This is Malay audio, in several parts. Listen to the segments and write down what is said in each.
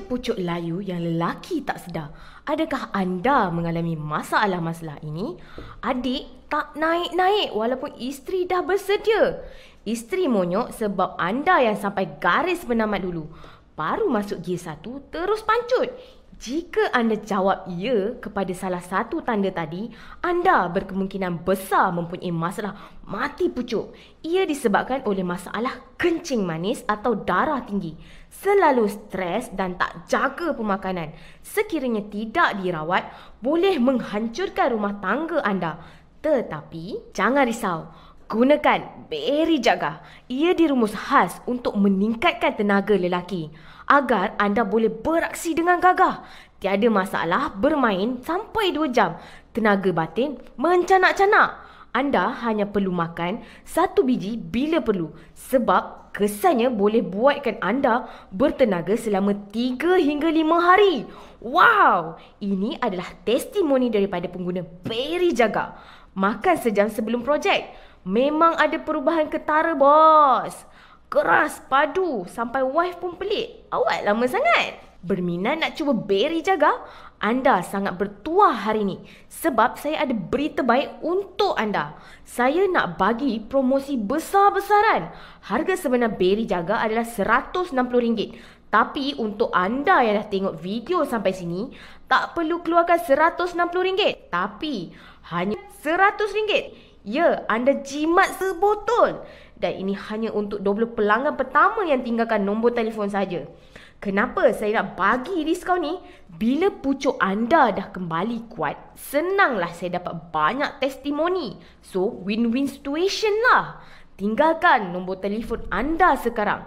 punca pucuk layu yang lelaki tak sedar. Adakah anda mengalami masalah-masalah ini? Adik tak naik-naik walaupun isteri dah bersedia. Isteri monyok sebab anda yang sampai garis penamat dulu baru masuk gear satu, terus pancut. Jika anda jawab ya kepada salah satu tanda tadi, anda berkemungkinan besar mempunyai masalah mati pucuk. Ia disebabkan oleh masalah kencing manis atau darah tinggi. Selalu stres dan tak jaga pemakanan. Sekiranya tidak dirawat, boleh menghancurkan rumah tangga anda. Tetapi, jangan risau. Gunakan beri Jaga. Ia dirumus khas untuk meningkatkan tenaga lelaki agar anda boleh beraksi dengan gagah. Tiada masalah bermain sampai 2 jam. Tenaga batin mencanak-canak. Anda hanya perlu makan satu biji bila perlu sebab kesannya boleh buatkan anda bertenaga selama 3 hingga 5 hari. Wow! Ini adalah testimoni daripada pengguna Berry Jaga. Makan sejam sebelum projek. Memang ada perubahan ketara bos. Keras, padu sampai wife pun pelik. Awak lama sangat. Berminat nak cuba beri jaga? Anda sangat bertuah hari ini sebab saya ada berita baik untuk anda. Saya nak bagi promosi besar-besaran. Harga sebenar beri jaga adalah RM160. Tapi untuk anda yang dah tengok video sampai sini, tak perlu keluarkan RM160. Tapi hanya RM100. Ya, anda jimat sebotol. Dan ini hanya untuk 20 pelanggan pertama yang tinggalkan nombor telefon saja. Kenapa saya nak bagi diskaun ni? Bila pucuk anda dah kembali kuat, senanglah saya dapat banyak testimoni. So, win-win situation lah. Tinggalkan nombor telefon anda sekarang.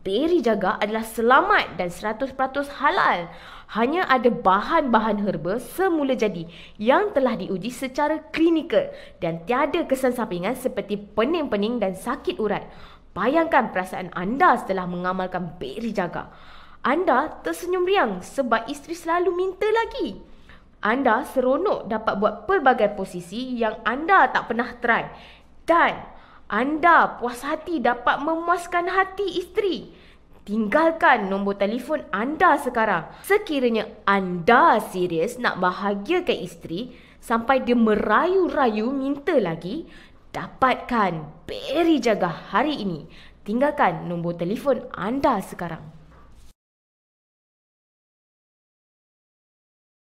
Beri Jaga adalah selamat dan 100% halal. Hanya ada bahan-bahan herba semula jadi yang telah diuji secara klinikal dan tiada kesan sampingan seperti pening-pening dan sakit urat. Bayangkan perasaan anda setelah mengamalkan Beri Jaga. Anda tersenyum riang sebab isteri selalu minta lagi. Anda seronok dapat buat pelbagai posisi yang anda tak pernah try. Dan anda puas hati dapat memuaskan hati isteri. Tinggalkan nombor telefon anda sekarang. Sekiranya anda serius nak bahagiakan isteri sampai dia merayu-rayu minta lagi, dapatkan beri jaga hari ini. Tinggalkan nombor telefon anda sekarang.